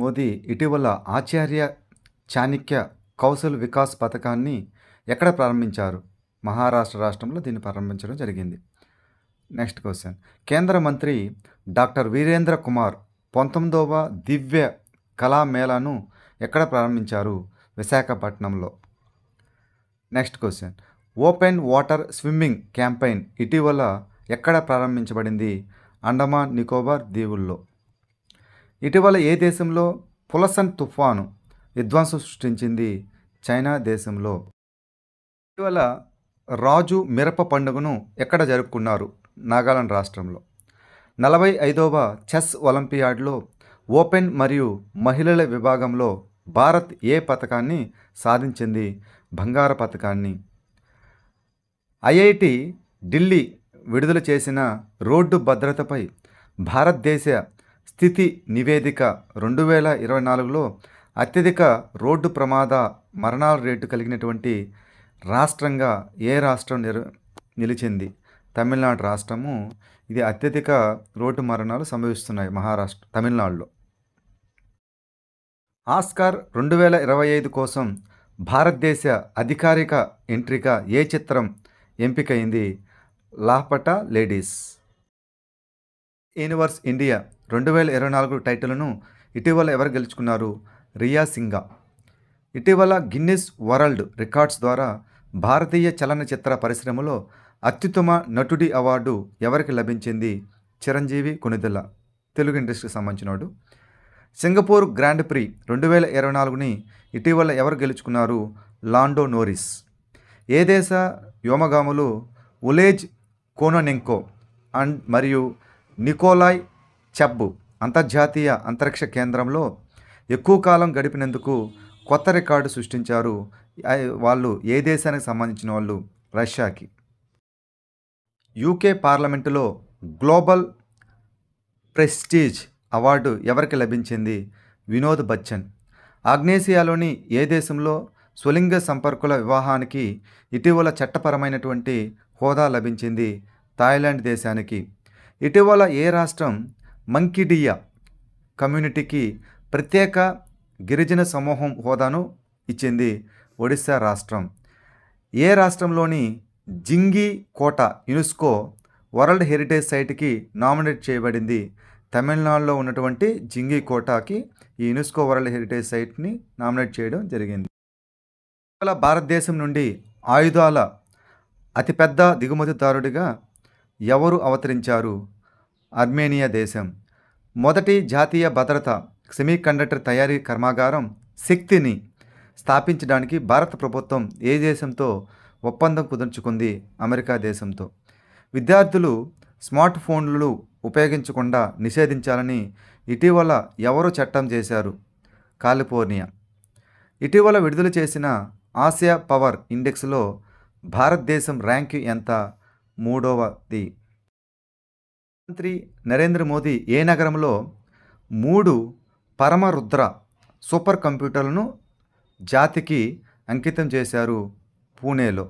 మోదీ ఇటీవల ఆచార్య చాణిక్య కౌశల్ వికాస్ పథకాన్ని ఎక్కడ ప్రారంభించారు మహారాష్ట్ర రాష్ట్రంలో దీన్ని ప్రారంభించడం జరిగింది నెక్స్ట్ క్వశ్చన్ కేంద్ర మంత్రి డాక్టర్ వీరేంద్ర కుమార్ పంతొమ్మిదవ దివ్య కళామేళాను ఎక్కడ ప్రారంభించారు విశాఖపట్నంలో next question open water swimming campaign ఇటీవల ఎక్కడ ప్రారంభించబడింది అండమాన్ నికోబార్ దీవుల్లో ఇటీవల ఏ దేశంలో పులసన్ తుఫాను విధ్వంసం సృష్టించింది చైనా దేశంలో ఇటీవల రాజు మిరప పండుగను ఎక్కడ జరుపుకున్నారు నాగాలాండ్ రాష్ట్రంలో నలభై ఐదవ చెస్ ఒలింపియాడ్లో ఓపెన్ మరియు మహిళల విభాగంలో భారత్ ఏ పథకాన్ని సాధించింది బంగార పథకాన్ని ఐఐటి ఢిల్లీ విడుదల చేసిన రోడ్డు భద్రతపై భారతదేశ స్థితి నివేదిక రెండు వేల ఇరవై నాలుగులో అత్యధిక రోడ్డు ప్రమాద మరణాల రేటు కలిగినటువంటి రాష్ట్రంగా ఏ రాష్ట్రం నిలిచింది తమిళనాడు రాష్ట్రము ఇది అత్యధిక రోడ్డు మరణాలు సంభవిస్తున్నాయి మహారాష్ట్ర తమిళనాడులో ఆస్కార్ రెండు వేల ఇరవై ఐదు కోసం భారతదేశ అధికారిక ఎంట్రీగా ఏ చిత్రం ఎంపికైంది లాపటా లేడీస్ యూనివర్స్ ఇండియా రెండు వేల ఇరవై నాలుగు టైటిల్ను ఇటీవల ఎవరు గెలుచుకున్నారు రియా సింగా ఇటీవల గిన్నిస్ వరల్డ్ రికార్డ్స్ ద్వారా భారతీయ చలనచిత్ర పరిశ్రమలో అత్యుత్తమ నటుడి అవార్డు ఎవరికి లభించింది చిరంజీవి కొనిదెల తెలుగు ఇండస్ట్రీకి సంబంధించిన వాడు సింగపూర్ గ్రాండ్ ప్రీ రెండు వేల ఇరవై నాలుగుని ఇటీవల ఎవరు గెలుచుకున్నారు లాండో నోరిస్ ఏ దేశ వ్యోమగాములు ఉలేజ్ కోనోనెంకో అండ్ మరియు నికోలాయ్ చబ్బు అంతర్జాతీయ అంతరిక్ష కేంద్రంలో ఎక్కువ కాలం గడిపినందుకు కొత్త రికార్డు సృష్టించారు వాళ్ళు ఏ దేశానికి సంబంధించిన వాళ్ళు రష్యాకి యూకే పార్లమెంటులో గ్లోబల్ ప్రెస్టీజ్ అవార్డు ఎవరికి లభించింది వినోద్ బచ్చన్ ఆగ్నేసియాలోని ఏ దేశంలో స్వలింగ సంపర్కుల వివాహానికి ఇటీవల చట్టపరమైనటువంటి హోదా లభించింది థాయిలాండ్ దేశానికి ఇటీవల ఏ రాష్ట్రం మంకిడియా కమ్యూనిటీకి ప్రత్యేక గిరిజన సమూహం హోదాను ఇచ్చింది ఒడిశా రాష్ట్రం ఏ రాష్ట్రంలోని జింగి కోట యునెస్కో వరల్డ్ హెరిటేజ్ సైట్కి నామినేట్ చేయబడింది తమిళనాడులో ఉన్నటువంటి జింగి కోటాకి ఈ యునెస్కో వరల్డ్ హెరిటేజ్ సైట్ని నామినేట్ చేయడం జరిగింది భారతదేశం నుండి ఆయుధాల అతిపెద్ద దిగుమతిదారుడిగా ఎవరు అవతరించారు అర్మేనియా దేశం మొదటి జాతీయ భద్రత సెమీకండక్టర్ తయారీ కర్మాగారం శక్తిని స్థాపించడానికి భారత ప్రభుత్వం ఏ దేశంతో ఒప్పందం కుదుర్చుకుంది అమెరికా దేశంతో విద్యార్థులు స్మార్ట్ ఫోన్లు ఉపయోగించకుండా నిషేధించాలని ఇటీవల ఎవరు చట్టం చేశారు కాలిఫోర్నియా ఇటీవల విడుదల చేసిన ఆసియా పవర్ ఇండెక్స్లో భారతదేశం ర్యాంకు ఎంత మూడవది ప్రధానమంత్రి నరేంద్ర మోదీ ఏ నగరంలో మూడు పరమరుద్ర సూపర్ కంప్యూటర్లను జాతికి అంకితం చేశారు పూణేలో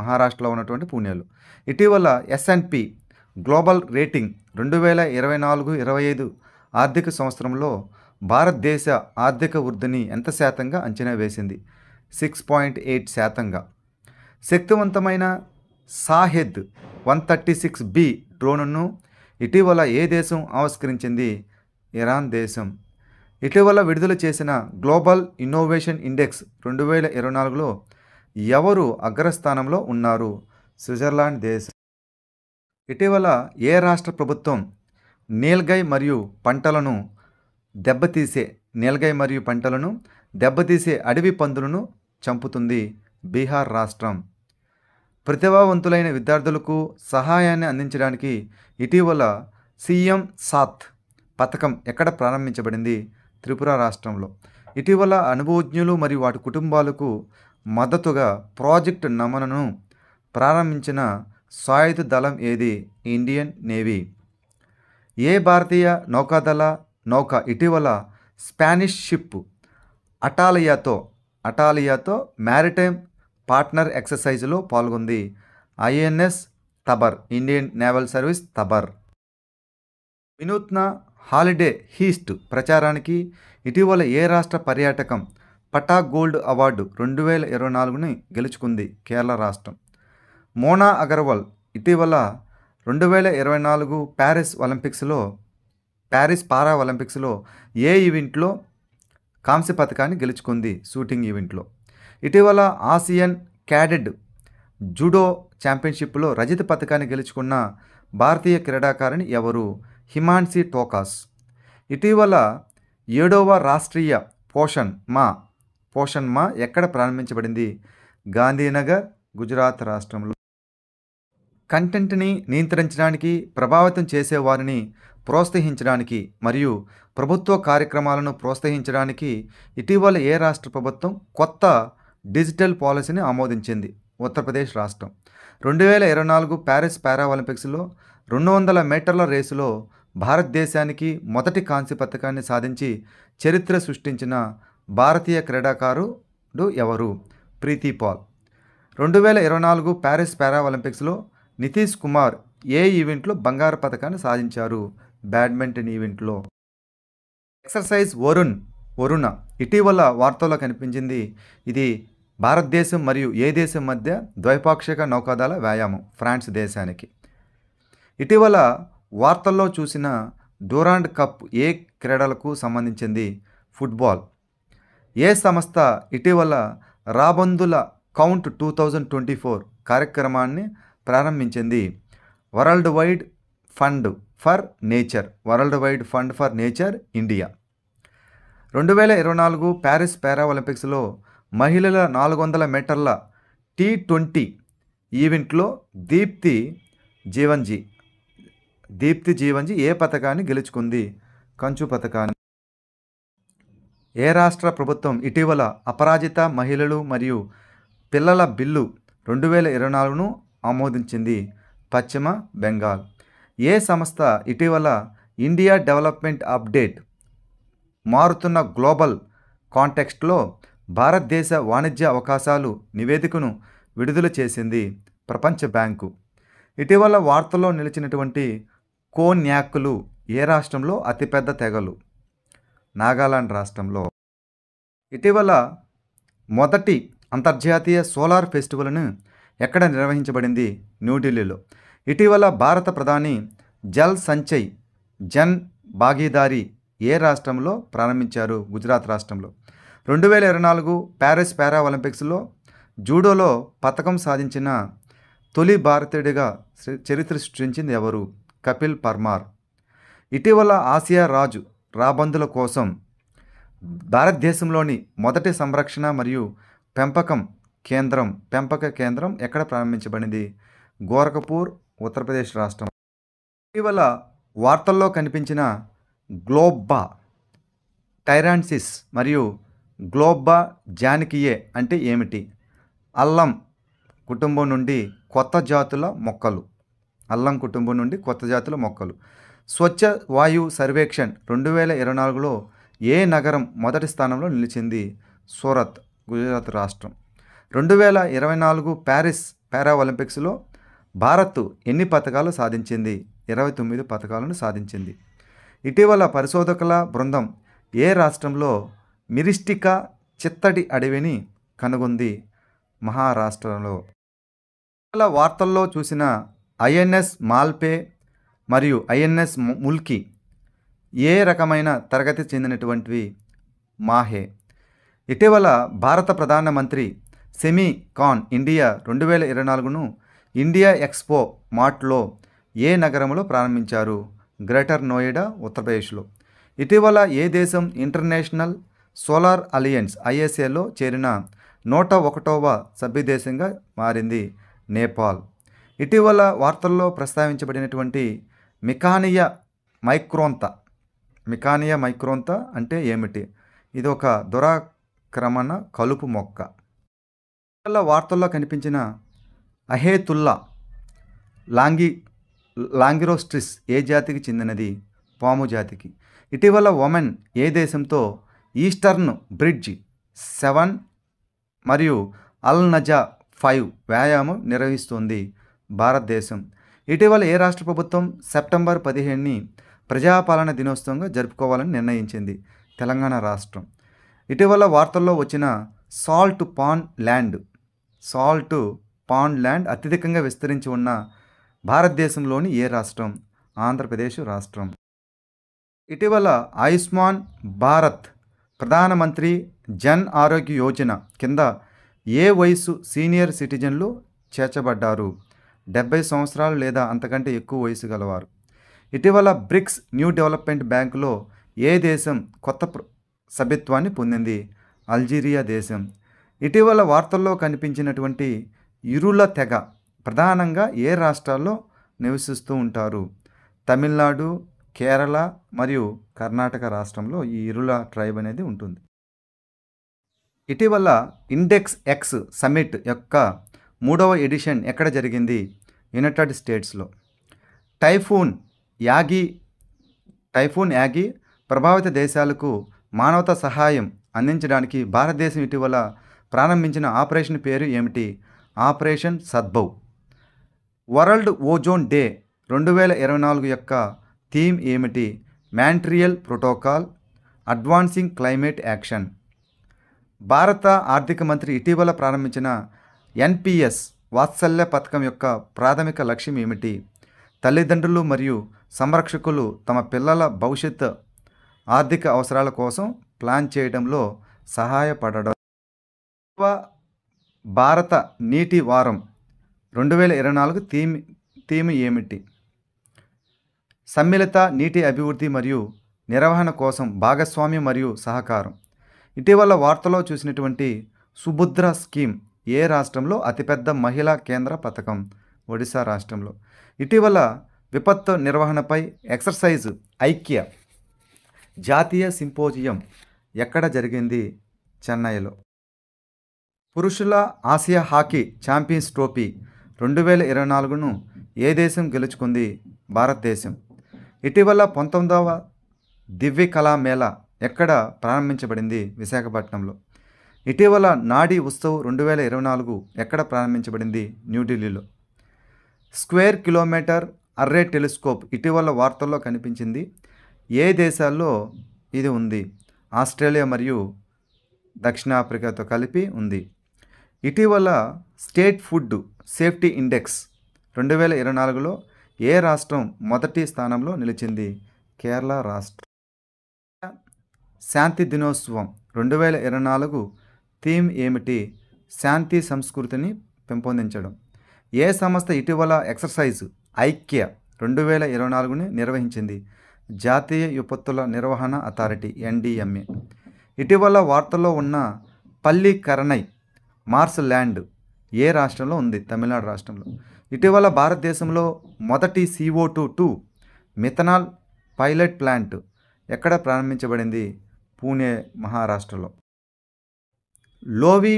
మహారాష్ట్రలో ఉన్నటువంటి పూణేలో ఇటీవల ఎస్ఎన్పి గ్లోబల్ రేటింగ్ రెండు వేల ఇరవై నాలుగు ఇరవై ఐదు ఆర్థిక సంవత్సరంలో భారతదేశ ఆర్థిక వృద్ధిని ఎంత శాతంగా అంచనా వేసింది సిక్స్ పాయింట్ ఎయిట్ శాతంగా శక్తివంతమైన Shahed one thirty six B డ్రోన్ను ఇటీవల ఏ దేశం ఆవిష్కరించింది ఇరాన్ దేశం ఇటీవల విడుదల చేసిన గ్లోబల్ ఇన్నోవేషన్ ఇండెక్స్ రెండు వేల ఇరవై నాలుగులో ఎవరు అగ్రస్థానంలో ఉన్నారు స్విట్జర్లాండ్ దేశం ఇటీవల ఏ రాష్ట్ర ప్రభుత్వం నీల్గై మరియు పంటలను దెబ్బతీసే నీల్గై మరియు పంటలను దెబ్బతీసే అడవి పందులను చంపుతుంది బీహార్ రాష్ట్రం ప్రతిభావంతులైన విద్యార్థులకు సహాయాన్ని అందించడానికి ఇటీవల సీఎం సాత్ పథకం ఎక్కడ ప్రారంభించబడింది త్రిపుర రాష్ట్రంలో ఇటీవల అనుభవజ్ఞులు మరియు వాటి కుటుంబాలకు మద్దతుగా ప్రాజెక్టు నమనను ప్రారంభించిన సాయుధ దళం ఏది ఇండియన్ నేవీ ఏ భారతీయ నౌకాదళ నౌక ఇటీవల స్పానిష్ షిప్ అటాలియాతో అటాలియాతో మ్యారిటైమ్ పార్ట్నర్ ఎక్సర్సైజ్లో పాల్గొంది INS Tabar Indian naval service Tabar వినూత్న హాలిడే హీస్ట్ ప్రచారానికి ఇటీవల ఏ రాష్ట్ర పర్యాటకం పటా గోల్డ్ అవార్డు రెండు వేల ఇరవై నాలుగుని గెలుచుకుంది కేరళ రాష్ట్రం మోనా అగర్వాల్ ఇటీవల రెండు వేల ఇరవై నాలుగు ప్యారిస్ ఒలింపిక్స్లో ప్యారిస్ పారా ఒలింపిక్స్లో ఏ ఈవెంట్లో కాంస్య పథకాన్ని గెలుచుకుంది షూటింగ్ ఈవెంట్లో ఇటీవల ఆసియన్ క్యాడెడ్ జూడో ఛాంపియన్షిప్లో రజత పథకాన్ని గెలుచుకున్న భారతీయ క్రీడాకారిణి ఎవరు హిమాన్సి టోకాస్ ఇటీవల ఏడవ రాష్ట్రీయ పోషణ్ మా పోషణ్ మా ఎక్కడ ప్రారంభించబడింది గాంధీనగర్ గుజరాత్ రాష్ట్రంలో కంటెంట్ని నియంత్రించడానికి ప్రభావితం చేసేవారిని ప్రోత్సహించడానికి మరియు ప్రభుత్వ కార్యక్రమాలను ప్రోత్సహించడానికి ఇటీవల ఏ రాష్ట్ర ప్రభుత్వం కొత్త డిజిటల్ పాలసీని ఆమోదించింది ఉత్తరప్రదేశ్ రాష్ట్రం రెండు వేల ఇరవై నాలుగు ప్యారిస్ పారా రెండు వందల మీటర్ల రేసులో భారతదేశానికి మొదటి కాంస్య పథకాన్ని సాధించి చరిత్ర సృష్టించిన భారతీయ క్రీడాకారుడు ఎవరు ప్రీతి పాల్ రెండు వేల ఇరవై నాలుగు ప్యారిస్ పారా నితీష్ కుమార్ ఏ ఈవెంట్లో బంగారు పథకాన్ని సాధించారు బ్యాడ్మింటన్ ఈవెంట్లో ఎక్సర్సైజ్ వరుణ్ వరుణ ఇటీవల వార్తల్లో కనిపించింది ఇది భారతదేశం మరియు ఏ దేశం మధ్య ద్వైపాక్షిక నౌకాదళ వ్యాయామం ఫ్రాన్స్ దేశానికి ఇటీవల వార్తల్లో చూసిన డూరాండ్ కప్ ఏ క్రీడలకు సంబంధించింది ఫుట్బాల్ ఏ సంస్థ ఇటీవల రాబందుల count two thousand twenty four కార్యక్రమాన్ని ప్రారంభించింది world wide fund for nature world wide fund for nature India రెండు వేల ఇరవై నాలుగు ప్యారిస్ పారా ఒలింపిక్స్లో మహిళల నాలుగు వందల మీటర్ల టీ ట్వంటీ ఈవెంట్లో దీప్తి జీవన్జీ దీప్తి జీవన్జీ ఏ పథకాన్ని గెలుచుకుంది కంచు పథకాన్ని ఏ రాష్ట్ర ప్రభుత్వం ఇటీవల అపరాజిత మహిళలు మరియు పిల్లల బిల్లు రెండు వేల ఇరవై నాలుగును ఆమోదించింది పశ్చిమ బెంగాల్ ఏ సంస్థ ఇటీవల ఇండియా డెవలప్మెంట్ అప్డేట్ మారుతున్న గ్లోబల్ కాంటెక్స్ట్లో భారతదేశ వాణిజ్య అవకాశాలు నివేదికను విడుదల చేసింది ప్రపంచ బ్యాంకు ఇటీవల వార్తల్లో నిలిచినటువంటి కోన్యాక్లు ఏ రాష్ట్రంలో అతిపెద్ద తెగలు నాగాలాండ్ రాష్ట్రంలో ఇటీవల మొదటి అంతర్జాతీయ సోలార్ ఫెస్టివల్ను ఎక్కడ నిర్వహించబడింది న్యూఢిల్లీలో ఇటీవల భారత ప్రధాని జల్ సంచయ్ జన్ భాగీదారి ఏ రాష్ట్రంలో ప్రారంభించారు గుజరాత్ రాష్ట్రంలో రెండు వేల ఇరవై నాలుగు ప్యారిస్ పారా ఒలింపిక్స్లో జూడోలో పథకం సాధించిన తొలి భారతీయుడిగా చరిత్ర సృష్టించింది ఎవరు కపిల్ పర్మార్ ఇటీవల ఆసియా రాజు రాబందుల కోసం భారతదేశంలోని మొదటి సంరక్షణ మరియు పెంపకం కేంద్రం పెంపక కేంద్రం ఎక్కడ ప్రారంభించబడింది గోరఖపూర్ ఉత్తరప్రదేశ్ రాష్ట్రం ఇటీవల వార్తల్లో కనిపించిన గ్లోబ్బా టైరాన్సిస్ మరియు గ్లోబా జానికియే అంటే ఏమిటి అల్లం కుటుంబం నుండి కొత్త జాతుల మొక్కలు అల్లం కుటుంబం నుండి కొత్త జాతుల మొక్కలు స్వచ్ఛ వాయు సర్వేక్షణ రెండు వేల ఇరవై నాలుగులో ఏ నగరం మొదటి స్థానంలో నిలిచింది సూరత్ గుజరాత్ రాష్ట్రం రెండు వేల ఇరవై నాలుగు ప్యారిస్ పారా ఒలింపిక్స్లో భారత్ ఎన్ని పథకాలు సాధించింది ఇరవై తొమ్మిది పథకాలను సాధించింది ఇటీవల పరిశోధకుల బృందం ఏ రాష్ట్రంలో మిరిస్టికా చిత్తడి అడవిని కనుగొంది మహారాష్ట్రలో వార్తల్లో చూసిన ఐఎన్ఎస్ మాల్పే మరియు ఐఎన్ఎస్ ముల్కి ఏ రకమైన తరగతి చెందినటువంటివి మాహే ఇటీవల భారత ప్రధానమంత్రి సెమీ కాన్ ఇండియా రెండు వేల ఇరవై నాలుగును ఇండియా ఎక్స్పో మార్ట్లో ఏ నగరంలో ప్రారంభించారు గ్రేటర్ నోయిడా ఉత్తరప్రదేశ్లో ఇటీవల ఏ దేశం ఇంటర్నేషనల్ సోలార్ అలియన్స్ ఐఎస్ఏలో చేరిన నూట ఒకటవ సభ్యదేశంగా మారింది నేపాల్ ఇటీవల వార్తల్లో ప్రస్తావించబడినటువంటి మికానియా మైక్రోంత మికానియా మైక్రోంత అంటే ఏమిటి ఇది ఒక దురాక్రమణ కలుపు మొక్క ఇటీవల వార్తల్లో కనిపించిన అహేతుల్లా లాంగి లాంగిరోస్ట్రిస్ ఏ జాతికి చెందినది పాము జాతికి ఇటీవల ఒమెన్ ఏ దేశంతో ఈస్టర్న్ బ్రిడ్జ్ సెవెన్ మరియు అల్ నజా ఫైవ్ వ్యాయామం నిర్వహిస్తుంది భారతదేశం ఇటీవల ఏ రాష్ట్ర ప్రభుత్వం సెప్టెంబర్ పదిహేడుని ప్రజాపాలన దినోత్సవంగా జరుపుకోవాలని నిర్ణయించింది తెలంగాణ రాష్ట్రం ఇటీవల వార్తల్లో వచ్చిన salt pan land salt pan land అత్యధికంగా విస్తరించి ఉన్న భారతదేశంలోని ఏ రాష్ట్రం ఆంధ్రప్రదేశ్ రాష్ట్రం ఇటీవల ఆయుష్మాన్ భారత్ ప్రధానమంత్రి జన్ ఆరోగ్య యోజన కింద ఏ వయసు సీనియర్ సిటిజన్లు చేర్చబడ్డారు డెబ్బై సంవత్సరాలు లేదా అంతకంటే ఎక్కువ వయసు గలవారు ఇటీవల బ్రిక్స్ న్యూ డెవలప్మెంట్ బ్యాంకులో ఏ దేశం కొత్త సభ్యత్వాన్ని పొందింది అల్జీరియా దేశం ఇటీవల వార్తల్లో కనిపించినటువంటి ఇరుల తెగ ప్రధానంగా ఏ రాష్ట్రాల్లో నివసిస్తూ ఉంటారు తమిళనాడు కేరళ మరియు కర్ణాటక రాష్ట్రంలో ఈ ఇరుల ట్రైబ్ అనేది ఉంటుంది ఇటీవల ఇండెక్స్ ఎక్స్ సమిట్ యొక్క మూడవ ఎడిషన్ ఎక్కడ జరిగింది యునైటెడ్ స్టేట్స్లో టైఫూన్ యాగి టైఫూన్ యాగి ప్రభావిత దేశాలకు మానవతా సహాయం అందించడానికి భారతదేశం ఇటీవల ప్రారంభించిన ఆపరేషన్ పేరు ఏమిటి operation Sadbhav world ozone day రెండు వేల ఇరవై నాలుగు యొక్క థీమ్ ఏమిటి Montreal protocol advancing climate action భారత ఆర్థిక మంత్రి ఇటీవల ప్రారంభించిన ఎన్పిఎస్ వాత్సల్య పథకం యొక్క ప్రాథమిక లక్ష్యం ఏమిటి తల్లిదండ్రులు మరియు సంరక్షకులు తమ పిల్లల భవిష్యత్ ఆర్థిక అవసరాల కోసం ప్లాన్ చేయడంలో సహాయపడడం భారత నీటి వారం రెండు వేల ఇరవై నాలుగు థీమ్ థీమ్ ఏమిటి సమ్మిళిత నీటి అభివృద్ధి మరియు నిర్వహణ కోసం భాగస్వామ్యం మరియు సహకారం ఇటీవల వార్తలో చూసినటువంటి సుభుద్ర స్కీమ్ ఏ రాష్ట్రంలో అతిపెద్ద మహిళా కేంద్ర పథకం ఒడిశా రాష్ట్రంలో ఇటీవల విపత్తు నిర్వహణపై ఎక్సర్సైజ్ ఐక్య జాతీయ సింపోజియం ఎక్కడ జరిగింది చెన్నైలో పురుషుల ఆసియా హాకీ ఛాంపియన్స్ ట్రోఫీ రెండు వేల ఇరవై నాలుగును ఏ దేశం గెలుచుకుంది భారతదేశం ఇటీవల పంతొమ్మిదవ దివ్య కళా మేళా ఎక్కడ ప్రారంభించబడింది విశాఖపట్నంలో ఇటీవల నాడీ ఉత్సవ్ రెండు వేల ఇరవై నాలుగు ఎక్కడ ప్రారంభించబడింది న్యూఢిల్లీలో స్క్వేర్ కిలోమీటర్ అర్రే టెలిస్కోప్ ఇటీవల వార్తల్లో కనిపించింది ఏ దేశాల్లో ఇది ఉంది ఆస్ట్రేలియా మరియు దక్షిణాఫ్రికాతో కలిపి ఉంది ఇటీవల స్టేట్ ఫుడ్ సేఫ్టీ ఇండెక్స్ రెండు వేల ఇరవై నాలుగులో ఏ రాష్ట్రం మొదటి స్థానంలో నిలిచింది కేరళ రాష్ట్రం శాంతి దినోత్సవం రెండు వేల ఇరవై నాలుగు థీమ్ ఏమిటి శాంతి సంస్కృతిని పెంపొందించడం ఏ సంస్థ ఇటీవల ఎక్సర్సైజ్ ఐక్య రెండు వేల ఇరవై నాలుగుని నిర్వహించింది జాతీయ విపత్తుల నిర్వహణ అథారిటీ ఎన్డిఎంఏ ఇటీవల వార్తల్లో ఉన్న పల్లి కరణై మార్స్ ల్యాండ్ ఏ రాష్ట్రంలో ఉంది తమిళనాడు రాష్ట్రంలో ఇటీవల భారతదేశంలో మొదటి CO two two methanol pilot plant ఎక్కడ ప్రారంభించబడింది పూణే మహారాష్ట్రలో లోవి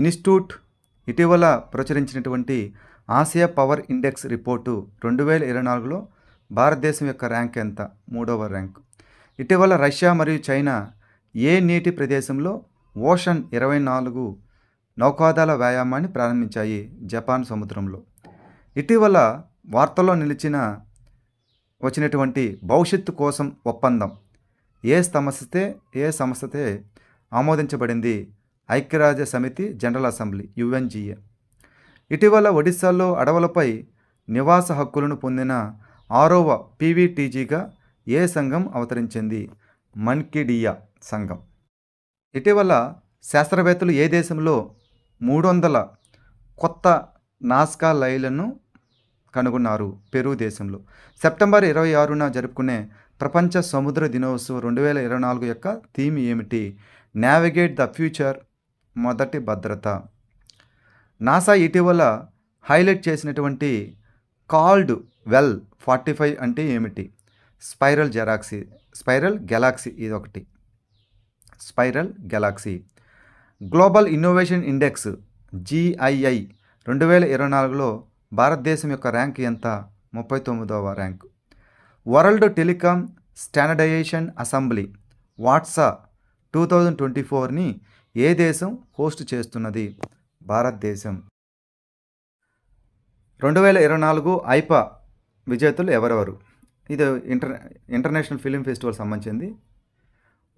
ఇన్స్టిట్యూట్ ఇటీవల ప్రచురించినటువంటి ఆసియా పవర్ ఇండెక్స్ రిపోర్టు రెండు వేల ఇరవై నాలుగులో భారతదేశం యొక్క ర్యాంక్ ఎంత మూడవ ర్యాంక్ ఇటీవల రష్యా మరియు చైనా ఏ నీటి ప్రదేశంలో ఓషన్ ఇరవై నాలుగు నౌకాదళ వ్యాయామాన్ని ప్రారంభించాయి జపాన్ సముద్రంలో ఇటీవల వార్తల్లో నిలిచిన వచ్చినటువంటి భవిష్యత్తు కోసం ఒప్పందం ఏ సమస్యతే ఏ సమస్యతే ఆమోదించబడింది ఐక్యరాజ్య సమితి జనరల్ అసెంబ్లీ యుఎన్జిఏ ఇటీవల ఒడిశాలో అడవులపై నివాస హక్కులను పొందిన ఆరోవ పీవీటీజీగా ఏ సంఘం అవతరించింది మన్కిడియా సంఘం ఇటీవల శాస్త్రవేత్తలు ఏ దేశంలో మూడు వందల కొత్త నాస్కా లైలను కనుగొన్నారు పెరు దేశంలో సెప్టెంబర్ ఇరవై ఆరున జరుపుకునే ప్రపంచ సముద్ర దినోత్సవం రెండు వేల ఇరవై నాలుగు యొక్క థీమ్ ఏమిటి నావిగేట్ ద ఫ్యూచర్ మొదటి భద్రత నాసా ఇటీవల హైలైట్ చేసినటువంటి కాల్డ్ వెల్ ఫార్టీ ఫైవ్ అంటే ఏమిటి స్పైరల్ జెరాక్సీ స్పైరల్ గెలాక్సీ ఇది ఒకటి spiral galaxy global innovation index GII రెండు వేల ఇరవై నాలుగులో భారతదేశం యొక్క ర్యాంక్ ఎంత ముప్పై తొమ్మిదవ rank world telecom standardization assembly వాట్సా టూ థౌజండ్ ట్వంటీ ఫోర్ని ఏ దేశం హోస్ట్ చేస్తున్నది భారతదేశం రెండు వేల ఇరవై నాలుగు ఐపా విజేతలు ఎవరెవరు ఇది ఇంటర్ ఇంటర్నేషనల్ ఫిలిం ఫెస్టివల్ సంబంధించింది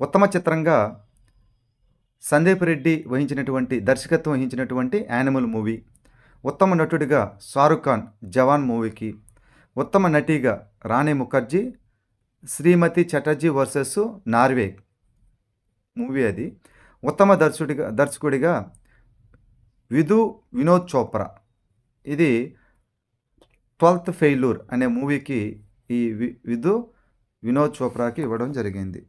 ఉత్తమ చిత్రంగా సందీప్ రెడ్డి వహించినటువంటి దర్శకత్వం వహించినటువంటి యానిమల్ మూవీ ఉత్తమ నటుడిగా షారుఖ్ ఖాన్ జవాన్ మూవీకి ఉత్తమ నటిగా రాణి ముఖర్జీ శ్రీమతి చటర్జీ వర్సెస్ నార్వే మూవీ అది ఉత్తమ దర్శకుడిగా దర్శకుడిగా విధు వినోద్ చోప్రా ఇది ట్వెల్త్ ఫెయిల్యూర్ అనే మూవీకి ఈ విధు వినోద్ చోప్రాకి ఇవ్వడం జరిగింది